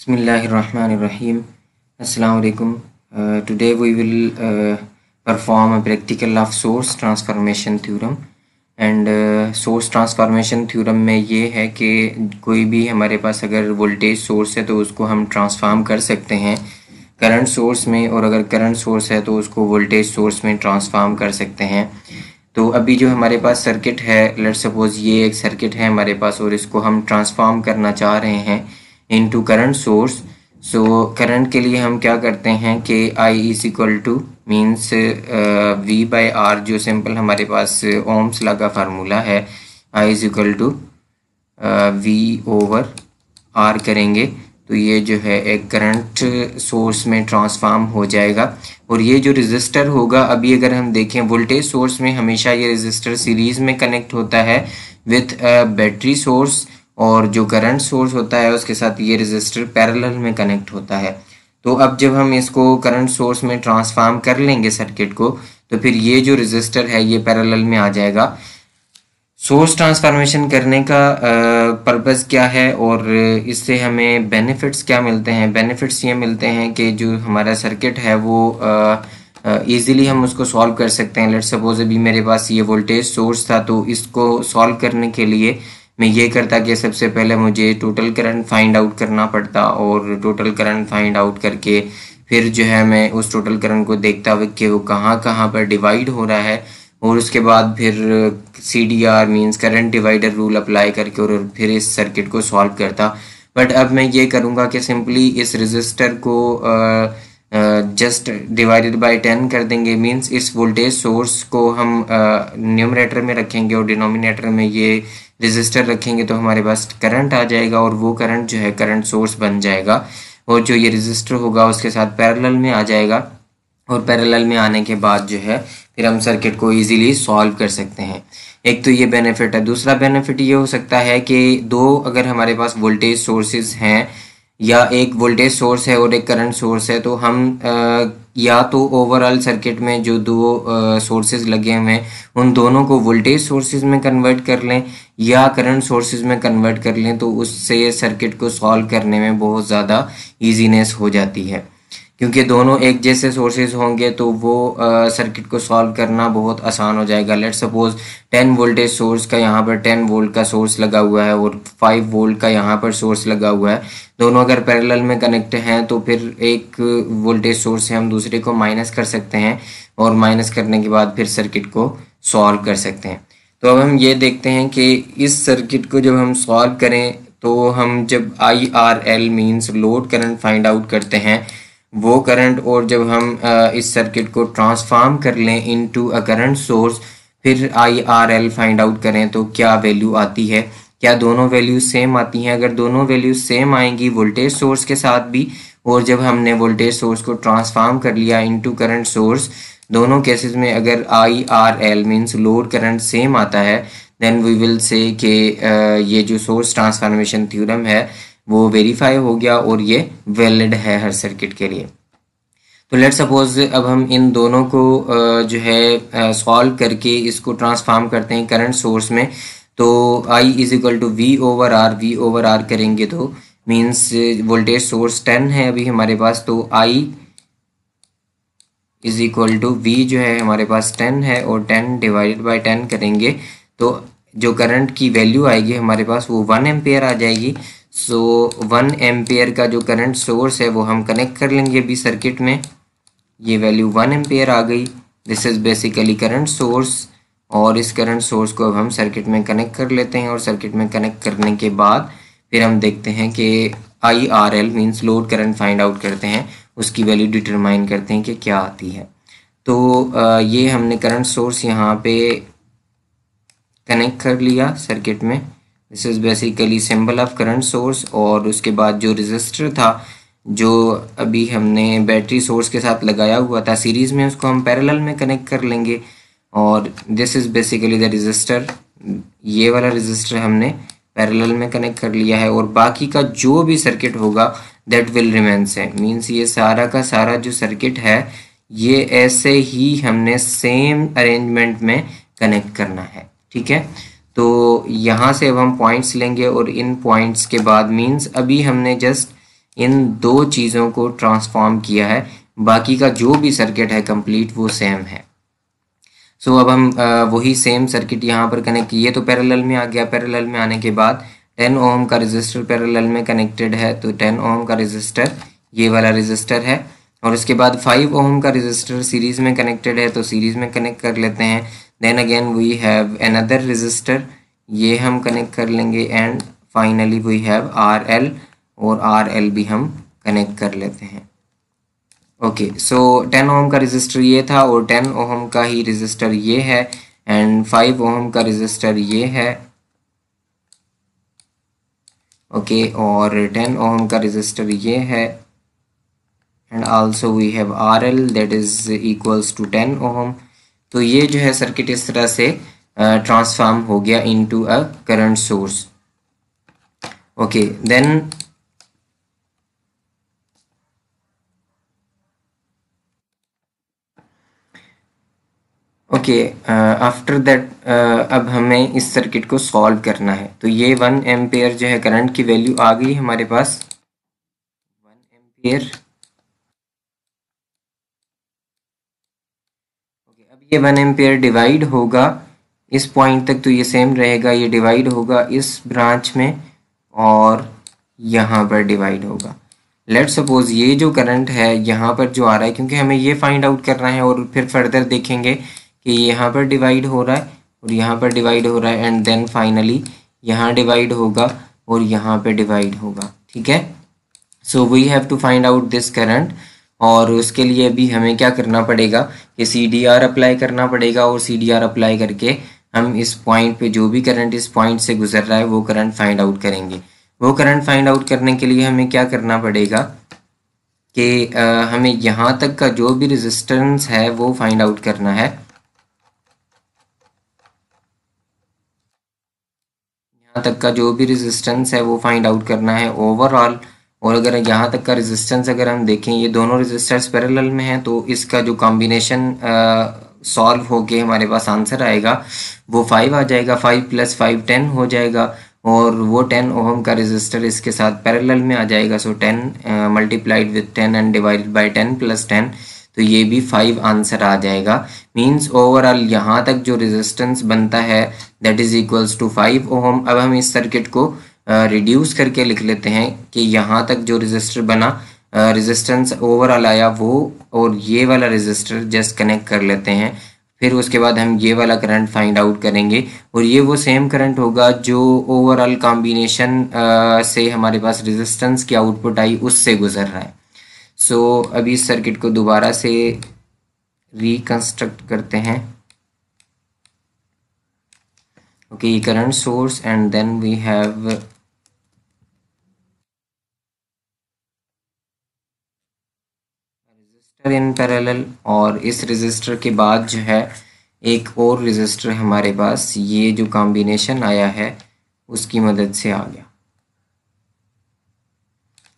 Bismillahirrahmanirrahim. Assalamu alaikum. Uh, today we will uh, perform a practical of source transformation theorem And uh, source transformation theorem में ये है कि कोई भी हमारे पास अगर वोल्टेज सोर्स है तो उसको हम ट्रांसफार्म कर सकते हैं करंट सोर्स में और अगर करंट सोर्स है तो उसको वोल्टेज सोर्स में ट्रांसफार्म कर सकते हैं तो अभी जो हमारे पास सर्किट है लेट सपोज ये एक सर्किट है हमारे पास और इसको हम ट्रांसफार्म करना चाह रहे हैं into current source so current के लिए हम क्या करते हैं कि I is equal to means V by R जो सिंपल हमारे पास ओम्स uh, लगा फार्मूला है I is equal to V over R करेंगे तो ये जो है एक करंट सोर्स में ट्रांसफार्म हो जाएगा और ये जो रजिस्टर होगा अभी अगर हम देखें वोल्टेज सोर्स में हमेशा ये रजिस्टर सीरीज में कनेक्ट होता है विथ बैटरी सोर्स और जो करंट सोर्स होता है उसके साथ ये रजिस्टर पैरेलल में कनेक्ट होता है तो अब जब हम इसको करंट सोर्स में ट्रांसफार्म कर लेंगे सर्किट को तो फिर ये जो रजिस्टर है ये पैरेलल में आ जाएगा सोर्स ट्रांसफॉर्मेशन करने का पर्पज़ क्या है और इससे हमें बेनिफिट्स क्या मिलते हैं बेनिफिट्स ये मिलते हैं कि जो हमारा सर्किट है वो ईजिली हम उसको सॉल्व कर सकते हैं लेट सपोज अभी मेरे पास ये वोल्टेज सोर्स था तो इसको सॉल्व करने के लिए मैं ये करता कि सबसे पहले मुझे टोटल करंट फाइंड आउट करना पड़ता और टोटल करंट फाइंड आउट करके फिर जो है मैं उस टोटल करंट को देखता हुआ कि वो कहाँ कहाँ पर डिवाइड हो रहा है और उसके बाद फिर C D R means current divider rule apply करके और फिर इस सर्किट को सॉल्व करता बट अब मैं ये करूँगा कि सिंपली इस रजिस्टर को जस्ट डिवाइडेड बाय टेन कर देंगे मीन्स इस वोल्टेज सोर्स को हम न्यूमरेटर में रखेंगे और डिनोमिनेटर में ये रजिस्टर रखेंगे तो हमारे पास करंट आ जाएगा और वो करंट जो है करंट सोर्स बन जाएगा और जो ये रजिस्टर होगा उसके साथ पैरेलल में आ जाएगा और पैरेलल में आने के बाद जो है फिर हम सर्किट को इजीली सॉल्व कर सकते हैं एक तो ये बेनिफिट है दूसरा बेनिफिट ये हो सकता है कि दो अगर हमारे पास वोल्टेज सोर्सेज हैं या एक वोल्टेज सोर्स है और एक करंट सोर्स है तो हम या तो ओवरऑल सर्किट में जो दो सोर्सेज लगे हुए हैं उन दोनों को वोल्टेज सोर्सेज में कन्वर्ट कर लें या करंट सोर्सेज में कन्वर्ट कर लें तो उससे सर्किट को सॉल्व करने में बहुत ज़्यादा ईजीनेस हो जाती है क्योंकि दोनों एक जैसे सोर्सेज होंगे तो वो सर्किट को सॉल्व करना बहुत आसान हो जाएगा लेट सपोज 10 वोल्टेज सोर्स का यहाँ पर 10 वोल्ट का सोर्स लगा हुआ है और 5 वोल्ट का यहाँ पर सोर्स लगा हुआ है दोनों अगर पैरेलल में कनेक्ट हैं तो फिर एक वोल्टेज सोर्स से हम दूसरे को माइनस कर सकते हैं और माइनस करने के बाद फिर सर्किट को सॉल्व कर सकते हैं तो अब हम ये देखते हैं कि इस सर्किट को जब हम सॉल्व करें तो हम जब I R L means load current find out करते हैं वो करंट और जब हम इस सर्किट को ट्रांसफार्म कर लें इनटू अ करंट सोर्स फिर I R L find out करें तो क्या वैल्यू आती है क्या दोनों वैल्यू सेम आती हैं अगर दोनों वैल्यू सेम आएंगी वोल्टेज सोर्स के साथ भी और जब हमने वोल्टेज सोर्स को ट्रांसफार्म कर लिया इनटू करंट सोर्स दोनों केसेस में अगर I R L means load current same आता है देन वी विल से ये जो सोर्स ट्रांसफॉर्मेशन थ्योरम है वो वेरीफाई हो गया और ये वैलिड है हर सर्किट के लिए तो लेट सपोज अब हम इन दोनों को जो है सॉल्व करके इसको ट्रांसफार्म करते हैं करंट सोर्स में तो I is equal to V over R V over R करेंगे तो मीन्स वोल्टेज सोर्स टेन है अभी हमारे पास तो I is equal to V जो है हमारे पास टेन है और टेन डिवाइडेड बाई टेन करेंगे तो जो करंट की वैल्यू आएगी हमारे पास वो वन एम्पेयर आ जाएगी सो वन एम्पेयर का जो करंट सोर्स है वो हम कनेक्ट कर लेंगे अभी सर्किट में ये वैल्यू वन एम्पेयर आ गई this is basically current source और इस करंट सोर्स को अब हम सर्किट में कनेक्ट कर लेते हैं और सर्किट में कनेक्ट करने के बाद फिर हम देखते हैं कि I R L means load current find out करते हैं उसकी वैल्यू डिटरमाइन करते हैं कि क्या आती है तो ये हमने करंट सोर्स यहाँ पे कनेक्ट कर लिया सर्किट में this is basically symbol of current source और उसके बाद जो रजिस्टर था जो अभी हमने बैटरी सोर्स के साथ लगाया हुआ था सीरीज़ में उसको हम पैरेलल में कनेक्ट कर लेंगे और this is basically the resistor ये वाला रजिस्टर हमने पैरेलल में कनेक्ट कर लिया है और बाकी का जो भी सर्किट होगा that will remain same means ये सारा का सारा जो सर्किट है ये ऐसे ही हमने सेम अरेंजमेंट में कनेक्ट करना है ठीक है तो यहाँ से अब हम पॉइंट्स लेंगे और इन पॉइंट्स के बाद मींस अभी हमने जस्ट इन दो चीज़ों को ट्रांसफॉर्म किया है बाकी का जो भी सर्किट है कंप्लीट वो सेम है सो so, अब हम वही सेम सर्किट यहाँ पर कनेक्ट किए तो पैरेलल में आ गया पैरेलल में आने के बाद 10 ओम का रजिस्टर पैरेलल में कनेक्टेड है तो 10 ओम का रजिस्टर ये वाला रजिस्टर है और उसके बाद 5 ओम का रजिस्टर सीरीज़ में कनेक्टेड है तो सीरीज़ में कनेक्ट कर लेते हैं then again we have another resistor ये हम कनेक्ट कर लेंगे and finally we have R L और आर एल भी हम कनेक्ट कर लेते हैं ओके सो टेन ओम का रजिस्टर ये था और टेन ओम का ही रजिस्टर ये है एंड फाइव ओम का रजिस्टर ये है ओके okay, और टेन ओम का रजिस्टर ये है also we have R L that is equals to ten ohm तो ये जो है सर्किट इस तरह से ट्रांसफॉर्म हो गया into a current source okay then okay after that अब हमें इस सर्किट को सॉल्व करना है तो ये वन एम्पेयर जो है करंट की वैल्यू आ गई हमारे पास वन एम्पेयर ये वन एम्पेयर डिवाइड होगा इस पॉइंट तक तो ये सेम रहेगा ये डिवाइड होगा इस ब्रांच में और यहाँ पर डिवाइड होगा लेट सपोज ये जो करंट है यहाँ पर जो आ रहा है क्योंकि हमें ये फाइंड आउट करना है और फिर फर्दर देखेंगे कि यहाँ पर डिवाइड हो रहा है और यहाँ पर डिवाइड हो रहा है एंड देन फाइनली यहाँ डिवाइड होगा और यहाँ पर डिवाइड होगा ठीक है so we have to find out this current और उसके लिए भी हमें क्या करना पड़ेगा कि सी डी आर अप्लाई करना पड़ेगा और सी डी आर अप्लाई करके हम इस पॉइंट पे जो भी करंट इस पॉइंट से गुजर रहा है वो करंट फाइंड आउट करेंगे वो करंट फाइंड आउट करने के लिए हमें क्या करना पड़ेगा कि हमें यहाँ तक का जो भी रेजिस्टेंस है वो फाइंड आउट करना है यहाँ तक का जो भी रेजिस्टेंस है वो फाइंड आउट करना है ओवरऑल और अगर यहाँ तक का रेजिस्टेंस अगर हम देखें ये दोनों रेजिस्टर्स पैरेलल में हैं तो इसका जो कॉम्बिनेशन सॉल्व होके हमारे पास आंसर आएगा वो फाइव आ जाएगा फाइव प्लस फाइव टेन हो जाएगा और वो टेन ओहम का रेजिस्टर इसके साथ पैरेलल में आ जाएगा so ten multiplied with ten and divide by ten plus ten तो ये भी फाइव आंसर आ जाएगा मींस ओवरऑल यहाँ तक जो रेजिस्टेंस बनता है that is equals to five ohm अब हम इस सर्किट को रिड्यूस करके लिख लेते हैं कि यहाँ तक जो रजिस्टर बना रेजिस्टेंस ओवरऑल आया वो और ये वाला रजिस्टर जस्ट कनेक्ट कर लेते हैं फिर उसके बाद हम ये वाला करंट फाइंड आउट करेंगे और ये वो सेम करंट होगा जो ओवरऑल कॉम्बिनेशन से हमारे पास रेजिस्टेंस की आउटपुट आई उससे गुजर रहा है सो so, अभी इस सर्किट को दोबारा से रिकंस्ट्रक्ट करते हैं okay current source and then we have resistor in parallel और इस रजिस्टर के बाद जो है एक और रजिस्टर हमारे पास ये जो कॉम्बिनेशन आया है उसकी मदद से आ गया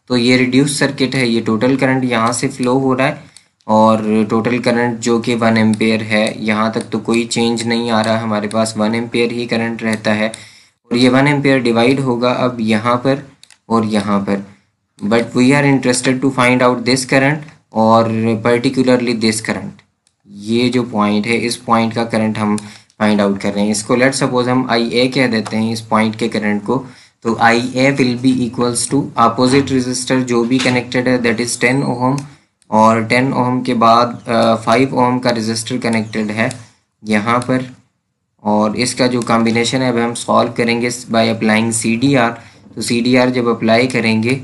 तो ये रिड्यूस सर्किट है ये टोटल करंट यहाँ से फ्लो हो रहा है और टोटल करंट जो कि वन एम्पेयर है यहाँ तक तो कोई चेंज नहीं आ रहा हमारे पास वन एम्पेयर ही करंट रहता है और ये वन एम्पेयर डिवाइड होगा अब यहाँ पर और यहाँ पर but we are interested to find out this current और पर्टिकुलरली दिस करंट ये जो पॉइंट है इस पॉइंट का करंट हम फाइंड आउट कर रहे हैं इसको लेट सपोज हम आई ए कह देते हैं इस पॉइंट के करंट को तो I A will be equals to opposite resistor जो भी कनेक्टेड है दैट इज़ टेन ओहम और टेन ओहम के बाद फाइव uh, ओहम का रजिस्टर कनेक्टेड है यहाँ पर और इसका जो कॉम्बिनेशन है अब हम सॉल्व करेंगे by applying C D R तो सी डी आर जब अप्लाई करेंगे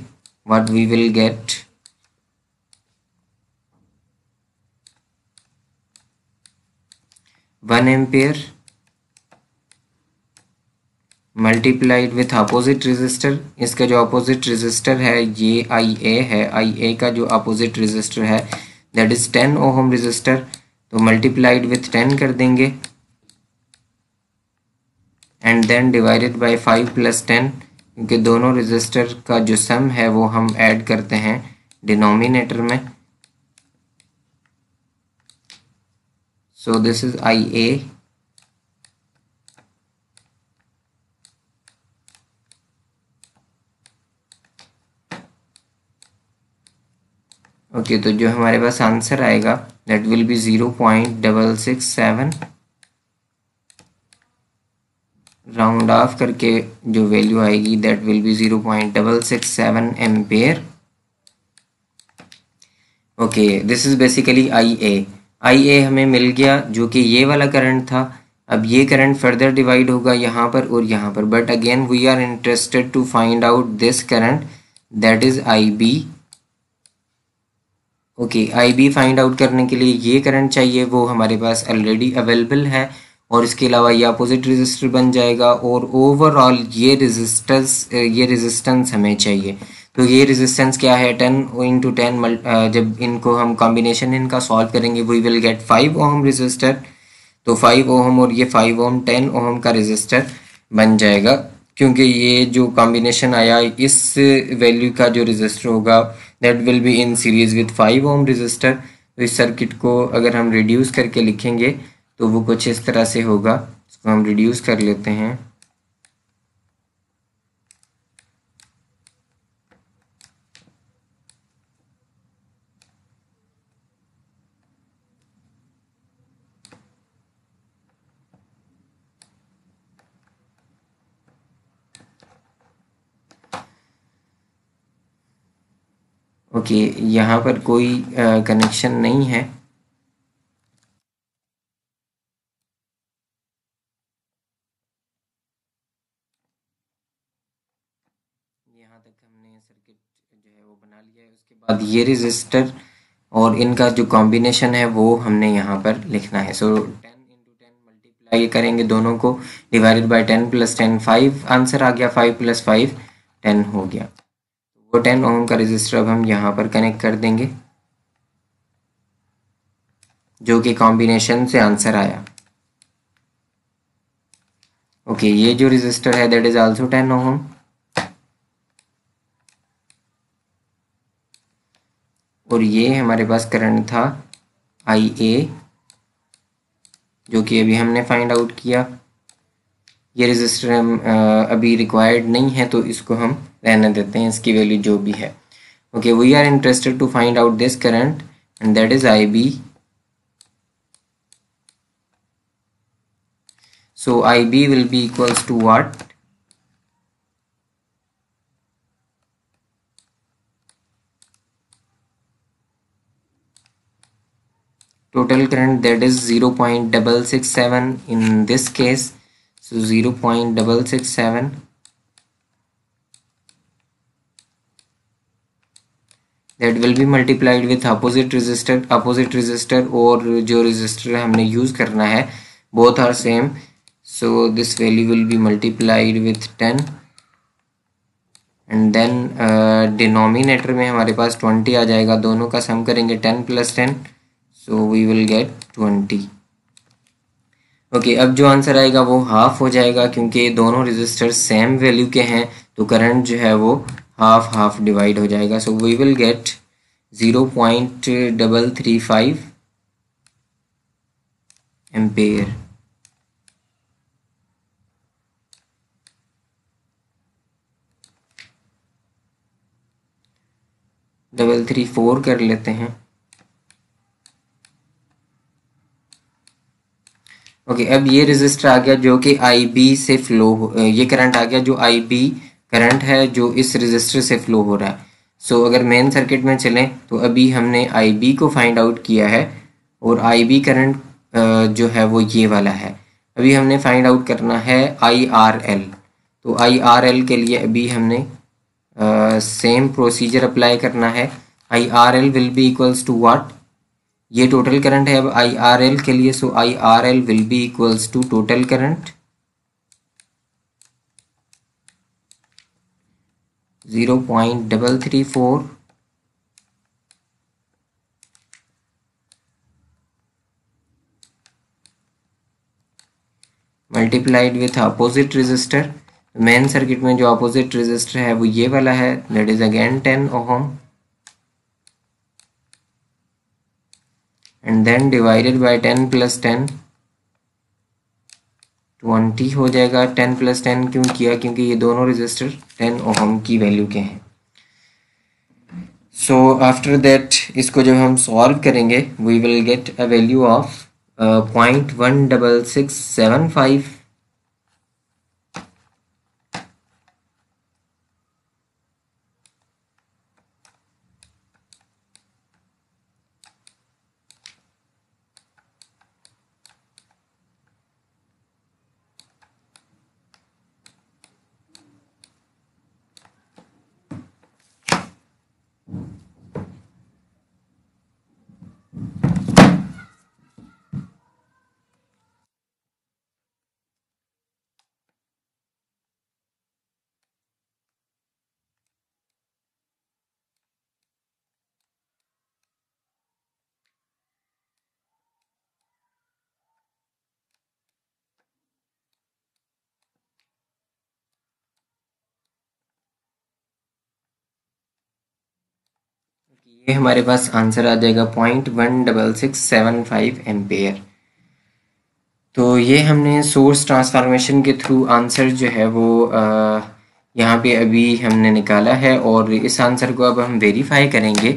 what we will get one ampere multiplied with opposite resistor इसका जो अपोजिट रजिस्टर है ये आई ए है आई ए का जो अपोजिट रजिस्टर है that is ten ohm resistor तो मल्टीप्लाइड विथ टेन कर देंगे and then divided by five plus ten क्योंकि दोनों रजिस्टर का जो सम है वो हम ऐड करते हैं डिनोमिनेटर में so this is IA okay okay, तो जो हमारे पास आंसर आएगा that will be zero point double six seven round off करके जो वैल्यू आएगी that will be zero point double six seven ampere okay this is basically I A I A हमें मिल गया जो कि ये वाला करंट था अब ये करंट फर्दर डिवाइड होगा यहाँ पर और यहाँ पर but again we are interested to find out this current that is I B okay I B find out करने के लिए ये करंट चाहिए वो हमारे पास ऑलरेडी अवेलेबल है और इसके अलावा ये अपोजिट रेजिस्टर बन जाएगा और ओवरऑल ये रेजिस्टेंस ये रेजिस्टेंस हमें चाहिए तो ये रेजिस्टेंस क्या है टेन इन टू टेन जब इनको हम कॉम्बिनेशन इनका सॉल्व करेंगे we will get five ohm resistor तो फाइव ओहम और ये फाइव ओहम टेन ओहम का रेजिस्टर बन जाएगा क्योंकि ये जो कॉम्बिनेशन आया इस वैल्यू का जो रजिस्टर होगा that will be in series with five ohm resistor तो इस सर्किट को अगर हम रिड्यूस करके लिखेंगे तो वो कुछ इस तरह से होगा इसको हम रिड्यूस कर लेते हैं ओके यहाँ पर कोई कनेक्शन नहीं है यहाँ तक हमने सर्किट जो है वो बना लिया है उसके बाद ये रजिस्टर और इनका जो कॉम्बिनेशन है वो हमने यहाँ पर लिखना है so ten into ten multiply करेंगे दोनों को divided by ten plus ten five answer आ गया फाइव प्लस फाइव टेन हो गया वो टेन ओम का रजिस्टर अब हम यहाँ पर कनेक्ट कर देंगे जो कि कॉम्बिनेशन से आंसर आया ओके ये जो रजिस्टर है that is also ten ohm और ये हमारे पास करंट था आई ए जो कि अभी हमने फाइंड आउट किया ये रजिस्टर हम अभी रिक्वायर्ड नहीं है तो इसको हम रहने देते हैं इसकी वैल्यू जो भी है okay we are interested to find out this current and that is I B so I B equals to will total current that is zero point double six seven in this case so zero point double six seven that will be multiplied with opposite resistor opposite resistor or जो resistor हमने use करना है both are same so this value will be multiplied with 10 and then denominator में हमारे पास twenty आ जाएगा दोनों का sum करेंगे ten plus ten so we will get twenty okay okay, अब जो आंसर आएगा वो हाफ हो जाएगा क्योंकि दोनों रजिस्टर सेम वैल्यू के हैं तो करंट जो है वो हाफ हाफ डिवाइड हो जाएगा so we will get zero point double three five ampere double three four कर लेते हैं ओके okay, अब ये रजिस्टर आ गया जो कि आई बी से फ्लो ये करंट आ गया जो आई बी करंट है जो इस रजिस्टर से फ्लो हो रहा है सो so, अगर मेन सर्किट में चलें तो अभी हमने आई बी को फाइंड आउट किया है और आई बी करंट जो है वो ये वाला है अभी हमने फाइंड आउट करना है आई आर एल तो आई आर एल के लिए अभी हमने सेम प्रोसीजर अप्लाई करना है I R L will be equals to what ये टोटल करंट है अब आई आर एल के लिए so I R L will be equals to total current zero point double three four multiplied with opposite resistor main circuit में जो opposite resistor है वो ये वाला है that is again ten ohm and then divided by ten plus ten twenty हो जाएगा ten plus ten क्यों किया क्योंकि ये दोनों रजिस्टर टेन ओहम की वैल्यू के हैं सो आफ्टर दैट इसको जब हम सॉल्व करेंगे we will get a value of point one double six seven five ये हमारे पास आंसर आ जाएगा point one double six seven five ampere तो ये हमने सोर्स ट्रांसफॉर्मेशन के थ्रू आंसर जो है वो यहाँ पे अभी हमने निकाला है और इस आंसर को अब हम वेरीफाई करेंगे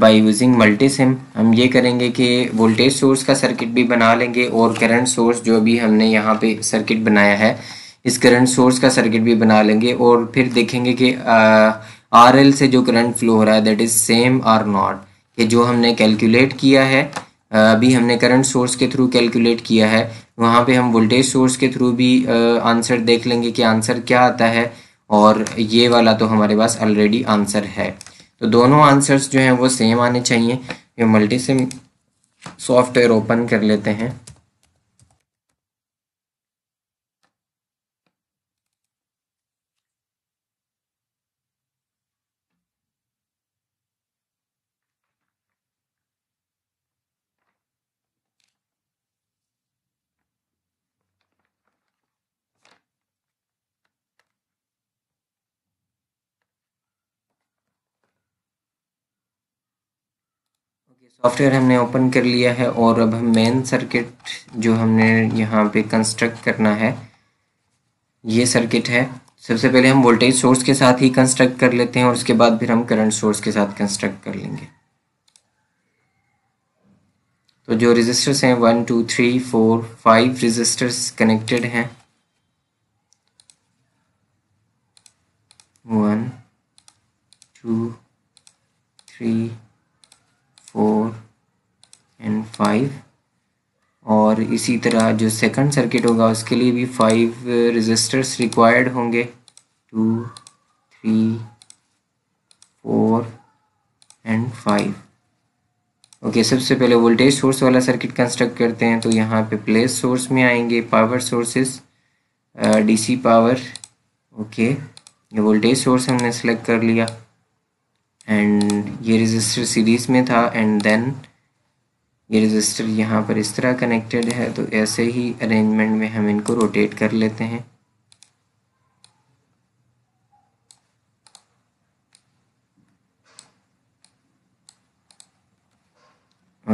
बाय यूजिंग मल्टी सिम हम ये करेंगे कि वोल्टेज सोर्स का सर्किट भी बना लेंगे और करंट सोर्स जो अभी हमने यहाँ पे सर्किट बनाया है इस करंट सोर्स का सर्किट भी बना लेंगे और फिर देखेंगे कि आर एल से जो करंट फ्लो हो रहा है that is same or not कि जो हमने कैलकुलेट किया है अभी हमने करंट सोर्स के थ्रू कैलकुलेट किया है वहाँ पे हम वोल्टेज सोर्स के थ्रू भी आंसर देख लेंगे कि आंसर क्या आता है और ये वाला तो हमारे पास ऑलरेडी आंसर है तो दोनों आंसर्स जो हैं वो सेम आने चाहिए ये मल्टी सिम सॉफ्टवेयर ओपन कर लेते हैं सॉफ्टवेयर हमने ओपन कर लिया है और अब हम मेन सर्किट जो हमने यहाँ पे कंस्ट्रक्ट करना है ये सर्किट है सबसे पहले हम वोल्टेज सोर्स के साथ ही कंस्ट्रक्ट कर लेते हैं और उसके बाद फिर हम करंट सोर्स के साथ कंस्ट्रक्ट कर लेंगे तो जो रजिस्टर्स हैं one two three four five resistors connected हैं वन इसी तरह जो सेकंड सर्किट होगा उसके लिए भी फाइव रजिस्टर्स रिक्वायर्ड होंगे two three four and five okay सबसे पहले वोल्टेज सोर्स वाला सर्किट कंस्ट्रक्ट करते हैं तो यहाँ पे प्लेस सोर्स में आएंगे power sources DC power okay ये वोल्टेज सोर्स हमने सेलेक्ट कर लिया एंड ये रजिस्टर सीरीज में था एंड देन ये रजिस्टर यहाँ पर इस तरह कनेक्टेड है तो ऐसे ही अरेंजमेंट में हम इनको रोटेट कर लेते हैं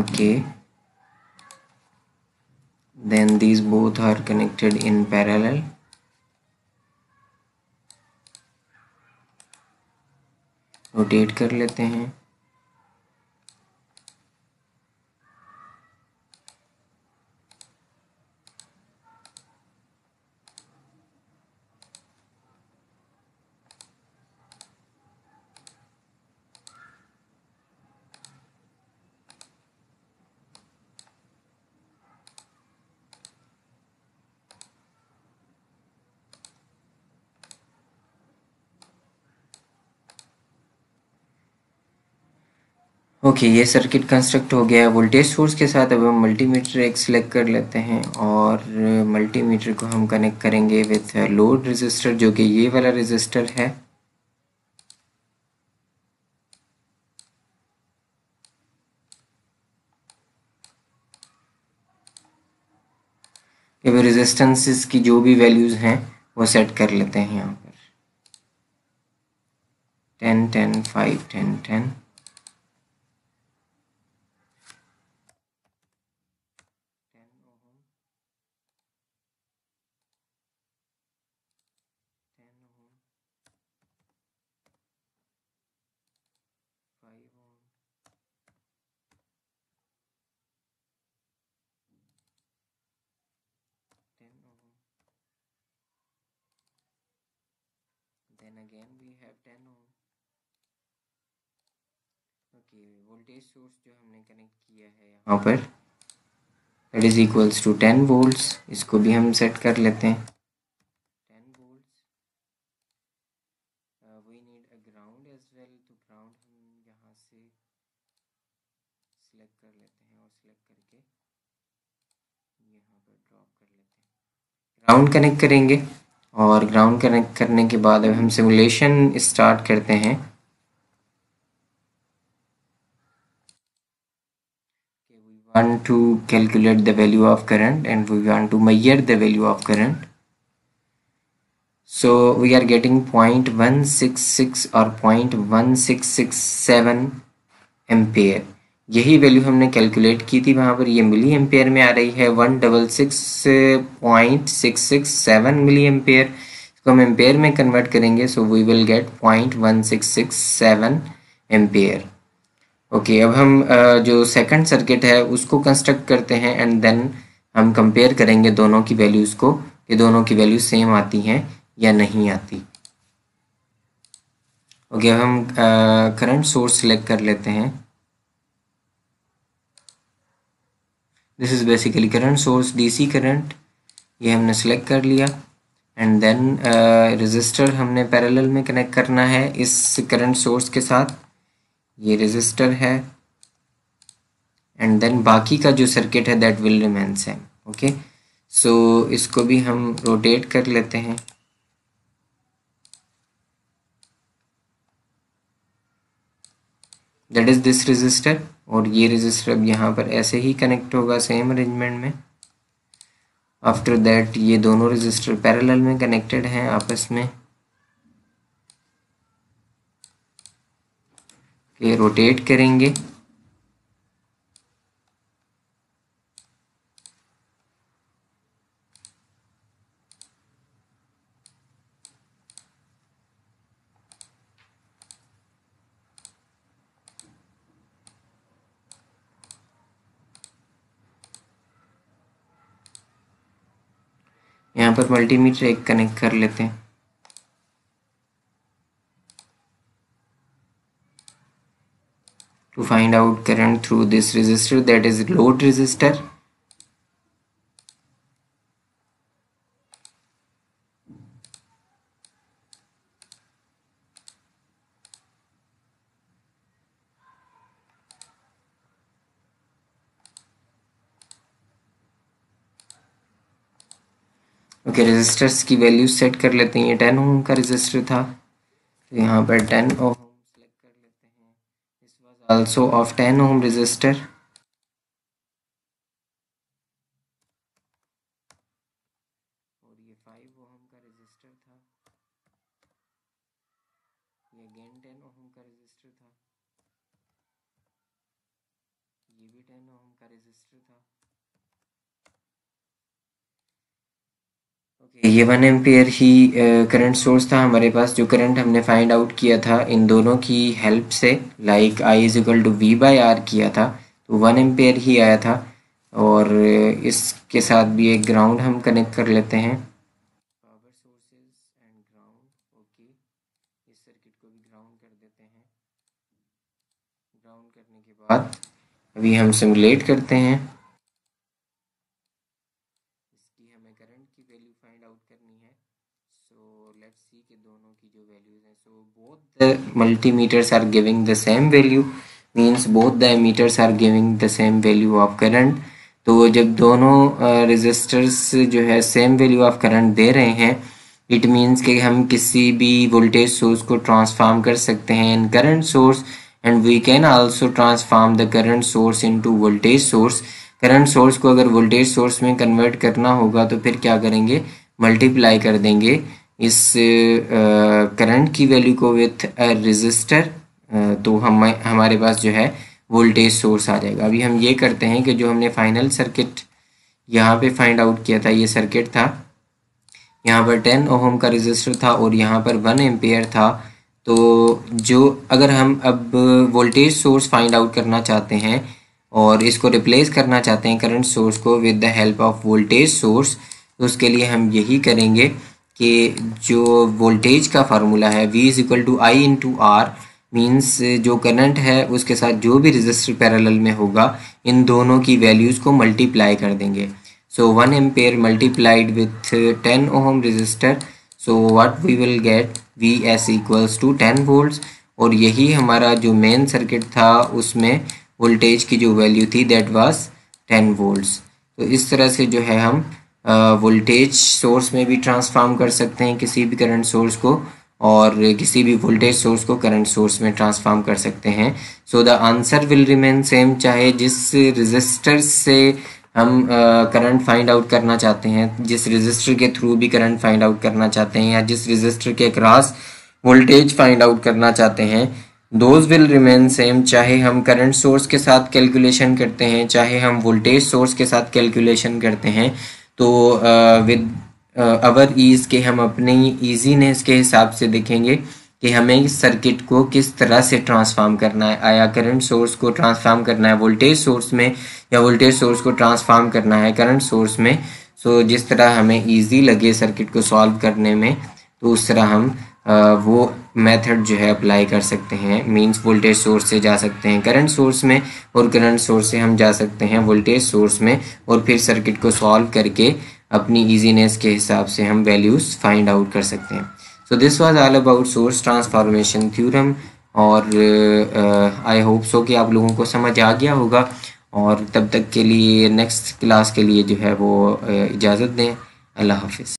okay then these both are connected in parallel rotate कर लेते हैं ओके ये सर्किट कंस्ट्रक्ट हो गया है वोल्टेज सोर्स के साथ अब हम मल्टीमीटर एक सिलेक्ट कर लेते हैं और मल्टीमीटर को हम कनेक्ट करेंगे विथ लोड रजिस्टर जो कि ये वाला रजिस्टर है रेजिस्टेंसेस की जो भी वैल्यूज़ हैं वो सेट कर लेते हैं यहाँ पर ten ten five ten ten and again we have 10 ohm okay voltage source जो हमने कनेक्ट किया है यहाँ पर that is equals to ten volts इसको भी हम सेट कर लेते हैं ten volts we need a ground as well तो ग्राउंड हम यहाँ से सिलेक्ट कर लेते हैं और सिलेक्ट करके यहाँ पर ड्रॉप कर लेते हैं ग्राउंड कनेक्ट करेंगे और ग्राउंड कनेक्ट करने के बाद अब हम सिमुलेशन स्टार्ट करते हैं want to calculate the value of current and we want to measure the value of current so we are getting 0.166 or 0.1667 ampere यही वैल्यू हमने कैलकुलेट की थी वहाँ पर ये मिली एम्पेयर में आ रही है one double six point six six seven milliampere इसको हम एम्पेयर में कन्वर्ट करेंगे so we will get point one six six seven ampere okay अब हम जो सेकंड सर्किट है उसको कंस्ट्रक्ट करते हैं एंड देन हम कंपेयर करेंगे दोनों की वैल्यूज़ को कि दोनों की वैल्यू सेम आती हैं या नहीं आती ओके okay, अब हम करंट सोर्स सिलेक्ट कर लेते हैं this is basically current source DC current ये हमने सेलेक्ट कर लिया एंड देन रजिस्टर हमने पैरेलल में कनेक्ट करना है इस करंट सोर्स के साथ ये रजिस्टर है एंड देन बाकी का जो सर्किट है that will remain same okay so इसको भी हम रोटेट कर लेते हैं दैट इज दिस रजिस्टर और ये रजिस्टर अब यहाँ पर ऐसे ही कनेक्ट होगा सेम अरेंजमेंट में आफ्टर दैट ये दोनों रजिस्टर पैरेलल में कनेक्टेड हैं आपस में ये रोटेट करेंगे यहाँ पर मल्टीमीटर एक कनेक्ट कर लेते हैं to find out current through this resistor that is load resistor के रजिस्टर्स की वैल्यू सेट कर लेते हैं ये टेन ओम का रजिस्टर था तो यहाँ पर टेन ओम सेलेक्ट कर लेते हैं this was also of ten ohm resistor और ये फाइव ओम का रजिस्टर था ये अगेन टेन ओम का रजिस्टर था ये भी टेन ओम का रजिस्टर था ये वन एम्पेयर ही करंट सोर्स था हमारे पास जो करंट हमने फाइंड आउट किया था इन दोनों की हेल्प से like I is equal to V by R किया था तो वन एम्पेयर ही आया था और इसके साथ भी एक ग्राउंड हम कनेक्ट कर लेते हैं power sources and ground okay इस सर्किट को भी ग्राउंड कर देते हैं ग्राउंड करने के बाद अभी हम सिमुलेट करते हैं the multimeters are giving the same value means both the emitters are giving the same value of current तो जब दोनों रजिस्टर्स जो है सेम वैल्यू ऑफ करंट दे रहे हैं इट मीन्स कि हम किसी भी वोल्टेज सोर्स को ट्रांसफार्म कर सकते हैं इन current source and we can also transform the current source into voltage source current source को अगर वोल्टेज सोर्स में कन्वर्ट करना होगा तो फिर क्या करेंगे मल्टीप्लाई कर देंगे इस करंट की वैल्यू को विथ अ रजिस्टर तो हम हमारे पास जो है वोल्टेज सोर्स आ जाएगा अभी हम ये करते हैं कि जो हमने फाइनल सर्किट यहाँ पे फाइंड आउट किया था ये सर्किट था यहाँ पर टेन ओहम का रजिस्टर था और यहाँ पर वन एम्पेयर था तो जो अगर हम अब वोल्टेज सोर्स फाइंड आउट करना चाहते हैं और इसको रिप्लेस करना चाहते हैं करंट सोर्स को with the help of voltage source तो उसके लिए हम यही करेंगे कि जो वोल्टेज का फार्मूला है V is equal to I into R आर मीन्स जो करंट है उसके साथ जो भी रजिस्टर पैरेलल में होगा इन दोनों की वैल्यूज़ को मल्टीप्लाई कर देंगे so one ampere multiplied with ten ohm resistor so what we will get V S equals to ten volts और यही हमारा जो मेन सर्किट था उसमें वोल्टेज की जो वैल्यू थी दैट वाज टेन वोल्ट्स तो इस तरह से जो है हम वोल्टेज सोर्स में भी ट्रांसफार्म कर सकते हैं किसी भी करंट सोर्स को और किसी भी वोल्टेज सोर्स को करंट सोर्स में ट्रांसफार्म कर सकते हैं so the answer will remain same चाहे जिस रजिस्टर से हम करंट फाइंड आउट करना चाहते हैं जिस रजिस्टर के थ्रू भी करंट फाइंड आउट करना चाहते हैं या जिस रजिस्टर के क्रॉस वोल्टेज फाइंड आउट करना चाहते हैं दोज विल रिमेन सेम चाहे हम करंट सोर्स के साथ कैलकुलेशन करते हैं चाहे हम वोल्टेज सोर्स के साथ कैलकुलेशन करते हैं तो विद अवर ईज के हम अपनी ईजीनेस के हिसाब से देखेंगे कि हमें इस सर्किट को किस तरह से ट्रांसफार्म करना है आया करंट सोर्स को ट्रांसफार्म करना है वोल्टेज सोर्स में या वोल्टेज सोर्स को ट्रांसफार्म करना है करंट सोर्स में सो so, जिस तरह हमें इजी लगे सर्किट को सॉल्व करने में तो उस तरह हम आ, वो मेथड जो है अप्लाई कर सकते हैं मींस वोल्टेज सोर्स से जा सकते हैं करंट सोर्स में और करंट सोर्स से हम जा सकते हैं वोल्टेज सोर्स में और फिर सर्किट को सॉल्व करके अपनी इजीनेस के हिसाब से हम वैल्यूज़ फाइंड आउट कर सकते हैं so this was all about source transformation theorem और आई होप सो कि आप लोगों को समझ आ गया होगा और तब तक के लिए नेक्स्ट क्लास के लिए जो है वो uh, इजाज़त दें अल्लाह हाफिज़